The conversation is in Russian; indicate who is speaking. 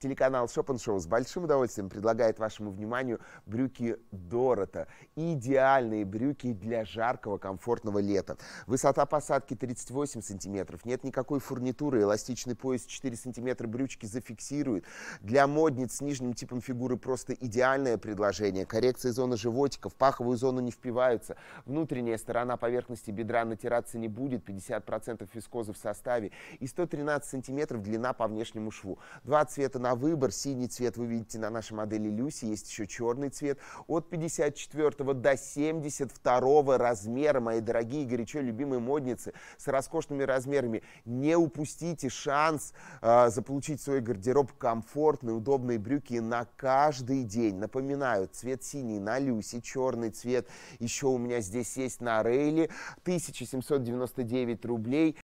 Speaker 1: Телеканал Шопен Шоу с большим удовольствием предлагает вашему вниманию брюки Дорота. Идеальные брюки для жаркого, комфортного лета. Высота посадки 38 сантиметров. Нет никакой фурнитуры. Эластичный пояс 4 сантиметра брючки зафиксирует. Для модниц с нижним типом фигуры просто идеальное предложение. Коррекция зоны животика. В паховую зону не впиваются. Внутренняя сторона поверхности бедра натираться не будет. 50% вискозы в составе. И 113 сантиметров длина по внешнему шву. Два цвета на на выбор. Синий цвет вы видите на нашей модели Люси, есть еще черный цвет. От 54 до 72 размера, мои дорогие, горячо любимые модницы, с роскошными размерами. Не упустите шанс э, заполучить в свой гардероб комфортные, удобные брюки на каждый день. Напоминаю, цвет синий на Люси, черный цвет еще у меня здесь есть на Рейли. 1799 рублей.